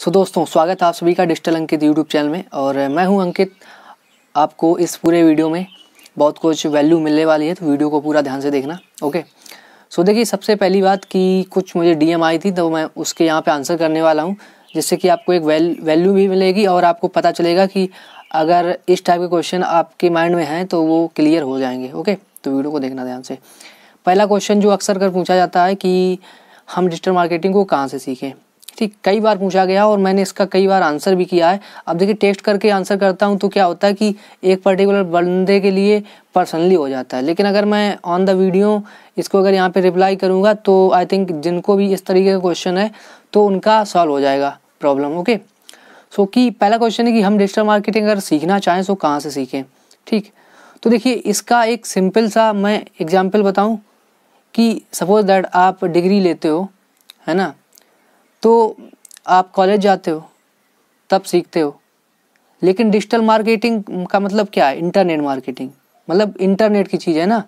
सो so, दोस्तों स्वागत है आप सभी का डिजिटल अंकित यूट्यूब चैनल में और मैं हूं अंकित आपको इस पूरे वीडियो में बहुत कुछ वैल्यू मिलने वाली है तो वीडियो को पूरा ध्यान से देखना ओके सो देखिए सबसे पहली बात कि कुछ मुझे डी आई थी तो मैं उसके यहाँ पर आंसर करने वाला हूँ जिससे कि आपको एक वैल वैल्यू भी मिलेगी और आपको पता चलेगा कि अगर इस टाइप के क्वेश्चन आपके माइंड में हैं तो वो क्लियर हो जाएंगे ओके तो वीडियो को देखना ध्यान से पहला क्वेश्चन जो अक्सर कर पूछा जाता है कि हम डिजिटल मार्केटिंग को कहाँ से सीखें ठीक कई बार पूछा गया और मैंने इसका कई बार आंसर भी किया है अब देखिए टेस्ट करके आंसर करता हूँ तो क्या होता है कि एक पर्टिकुलर बंदे के लिए पर्सनली हो जाता है लेकिन अगर मैं ऑन द वीडियो इसको अगर यहाँ पे रिप्लाई करूँगा तो आई थिंक जिनको भी इस तरीके का क्वेश्चन है तो उनका सॉल्व हो जाएगा प्रॉब्लम ओके सो कि पहला क्वेश्चन है कि हम डिजिटल मार्केटिंग अगर सीखना चाहें तो कहाँ से सीखें ठीक तो देखिए इसका एक सिंपल सा मैं एग्जाम्पल बताऊँ कि सपोज़ दैट आप डिग्री लेते हो है ना तो आप कॉलेज जाते हो तब सीखते हो लेकिन डिजिटल मार्केटिंग का मतलब क्या है इंटरनेट मार्केटिंग मतलब इंटरनेट की चीज़ है ना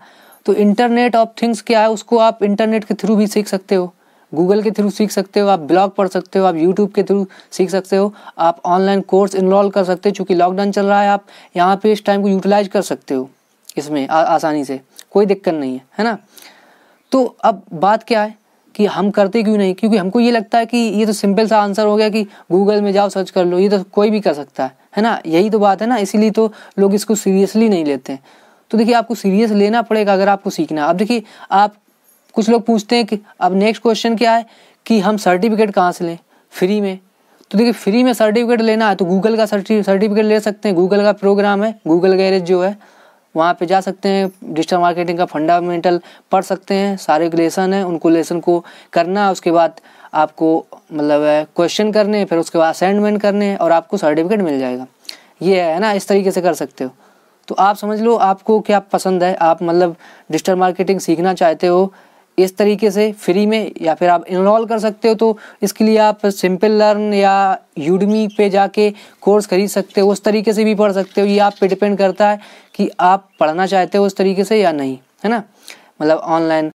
तो इंटरनेट ऑफ थिंग्स क्या है उसको आप इंटरनेट के थ्रू भी सीख सकते हो गूगल के थ्रू सीख सकते हो आप ब्लॉग पढ़ सकते हो आप यूट्यूब के थ्रू सीख सकते हो आप ऑनलाइन कोर्स इनरोल कर सकते हो चूँकि लॉकडाउन चल रहा है आप यहाँ पे इस टाइम को यूटिलाइज कर सकते हो इसमें आ, आसानी से कोई दिक्कत नहीं है है ना तो अब बात क्या है कि हम करते क्यों नहीं क्योंकि हमको ये लगता है कि ये तो सिंपल सा आंसर हो गया कि गूगल में जाओ सर्च कर लो ये तो कोई भी कर सकता है है ना यही तो बात है ना इसीलिए तो लोग इसको सीरियसली नहीं लेते तो देखिए आपको सीरियस लेना पड़ेगा अगर आपको सीखना अब देखिए आप कुछ लोग पूछते हैं कि अब नेक्स्ट क्वेश्चन क्या है कि हम सर्टिफिकेट कहाँ से लें फ्री में तो देखिए फ्री में सर्टिफिकेट लेना है तो गूगल का सर्टिफिकेट ले सकते हैं गूगल का प्रोग्राम है गूगल गैरेज जो है वहाँ पे जा सकते हैं डिजिटल मार्केटिंग का फंडामेंटल पढ़ सकते हैं सारे लेसन है उनको लेसन को करना उसके बाद आपको मतलब क्वेश्चन करने फिर उसके बाद असाइनमेंट करने और आपको सर्टिफिकेट मिल जाएगा ये है ना इस तरीके से कर सकते हो तो आप समझ लो आपको क्या पसंद है आप मतलब डिजिटल मार्केटिंग सीखना चाहते हो इस तरीके से फ्री में या फिर आप इनरोल कर सकते हो तो इसके लिए आप सिंपल लर्न या यूडमी पे जाके कोर्स खरीद सकते हो उस तरीके से भी पढ़ सकते हो ये आप पे डिपेंड करता है कि आप पढ़ना चाहते हो उस तरीके से या नहीं है ना मतलब ऑनलाइन